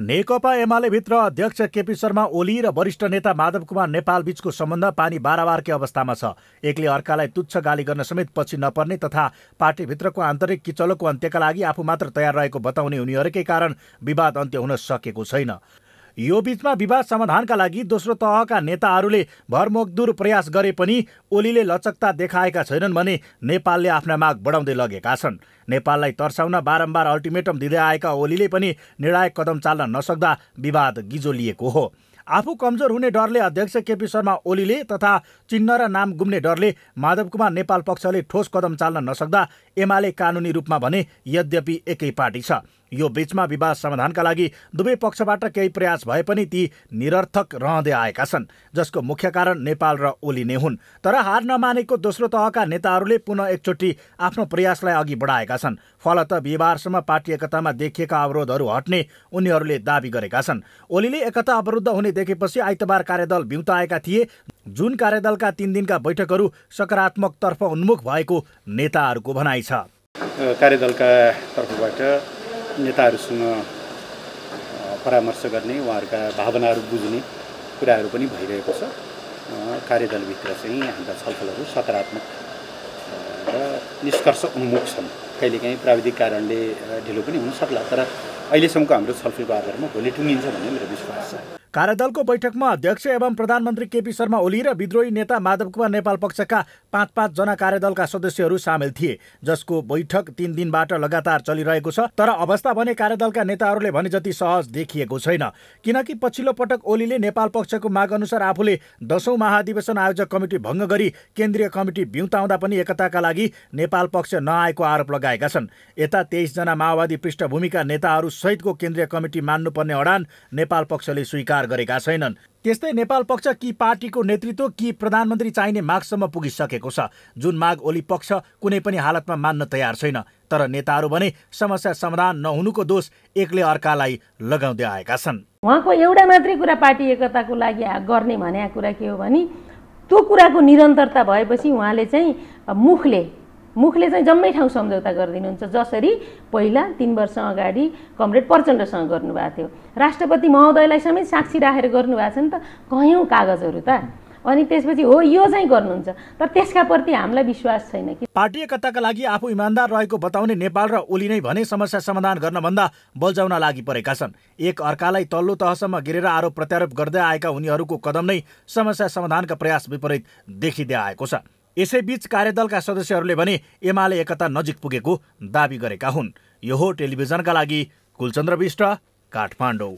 नेकपा एमालेभित्र अध्यक्ष केपी शर्मा ओली र वरिष्ठ नेता माधव कुमार नेपाल बीचको सम्बन्ध पानी बाराबारकै अवस्थामा छ एकले अर्कालाई तुच्छ गाली गर्न समेत पछि नपर्ने तथा पार्टीभित्रको आन्तरिक किचलोको अन्त्यका लागि आफू मात्र तयार रहेको बताउने उनीहरूकै कारण विवाद अन्त्य हुन सकेको छैन यो बीचमा विवाद समाधानका लागि दोस्रो तहका नेताहरूले भरमोकदुर प्रयास गरे पनि ओलीले लचकता देखाएका छैनन् भने नेपालले आफ्ना माग बढाउँदै लगेका छन् नेपाललाई तर्साउन बारम्बार अल्टिमेटम दिँदै आएका ओलीले पनि निर्णायक कदम चाल्न नसक्दा विवाद गिजो लिएको हो आफू कमजोर हुने डरले अध्यक्ष केपी शर्मा ओलीले तथा चिन्ह र नाम गुम्ने डरले माधव कुमार नेपाल पक्षले ठोस कदम चाल्न नसक्दा एमाले कानुनी रूपमा भने यद्यपि एकै पार्टी छ यो बीचमा विवाद समाधानका लागि दुवै पक्षबाट केही प्रयास भए पनि ती निरर्थक रहँदै आएका छन् जसको मुख्य कारण नेपाल र ओली नै हुन् तर हार नमानेको दोस्रो तहका नेताहरूले पुनः एकचोटि आफ्नो प्रयासलाई अघि बढाएका छन् फलत बिहिबारसम्म पार्टी एकतामा देखिएका अवरोधहरू हट्ने उनीहरूले दावी गरेका छन् ओलीले एकता अवरुद्ध हुने देखेपछि आइतबार कार्यदल बिउताएका थिए जुन कार्यदलका तिन दिनका बैठकहरू सकारात्मकतर्फ उन्मुख भएको नेताहरूको भनाइ छ कार्यदलका तर्फबाट नेताहरूसँग परामर्श गर्ने उहाँहरूका भावनाहरू बुझ्ने कुराहरू पनि भइरहेको छ कार्यदलभित्र चाहिँ हाम्रा छलफलहरू सकारात्मक र निष्कर्ष उन्मुख छन् कहिलेकाहीँ प्राविधिक कारणले ढिलो पनि हुनसक्ला तर अहिलेसम्मको हाम्रो छलफलको आधारमा भोलि टुङ्गिन्छ भन्ने मेरो विश्वास छ कार्यदलको बैठकमा अध्यक्ष एवं प्रधानमन्त्री केपी शर्मा ओली र विद्रोही नेता माधव कुमार नेपाल पक्षका पाँच पाँचजना कार्यदलका सदस्यहरू सामेल थिए जसको बैठक तिन दिनबाट लगातार चलिरहेको छ तर अवस्था भने कार्यदलका नेताहरूले भने जति सहज देखिएको छैन किनकि पछिल्लो पटक ओलीले नेपाल पक्षको माग अनुसार आफूले दशौँ महाधिवेशन आयोजक कमिटी भङ्ग गरी केन्द्रीय कमिटी बिउताउँदा पनि एकताका लागि नेपाल पक्ष नआएको आरोप लगाएका छन् यता तेइसजना माओवादी पृष्ठभूमिका नेताहरू सहितको केन्द्रीय कमिटी मान्नुपर्ने अडान नेपाल पक्षले स्वीकार स्वीकार गरेका छैनन् त्यस्तै नेपाल पक्ष कि पार्टीको नेतृत्व कि प्रधानमन्त्री चाहिने मागसम्म पुगिसकेको छ जुन माग ओली पक्ष कुनै पनि हालतमा मान्न तयार छैन तर नेताहरू भने समस्या समाधान नहुनुको दोष एकले अर्कालाई लगाउँदै आएका छन् उहाँको एउटा मात्रै कुरा पार्टी एकताको लागि गर्ने भनेको कुरा के हो भने त्यो कुराको निरन्तरता भएपछि उहाँले चाहिँ मुखले मुखले चाहिँ जम्मै ठाउँ सम्झौता गरिदिनुहुन्छ जसरी पहिला तिन वर्ष अगाडि कमरेड प्रचण्डसँग गर्नुभएको थियो राष्ट्रपति महोदयलाई समेत साक्षी राखेर गर्नुभएको छ नि त कयौँ कागजहरू त अनि त्यसपछि हो यो चाहिँ गर्नुहुन्छ तर त्यसका प्रति हामीलाई विश्वास छैन कि पार्टी एकताका लागि आफू इमान्दार रहेको बताउने नेपाल र ओली नै भने समस्या समाधान गर्नभन्दा बल्झाउन लागि परेका छन् एक अर्कालाई तल्लो तहसम्म गिरेर आरोप प्रत्यारोप गर्दै आएका उनीहरूको कदम नै समस्या समाधानका प्रयास विपरीत देखिँदै आएको छ यसैबीच कार्यदलका सदस्यहरूले भने एमाले एकता नजिक पुगेको दावी गरेका हुन् यो हो टेलिभिजनका लागि कुलचन्द्र विष्ट काठमाडौँ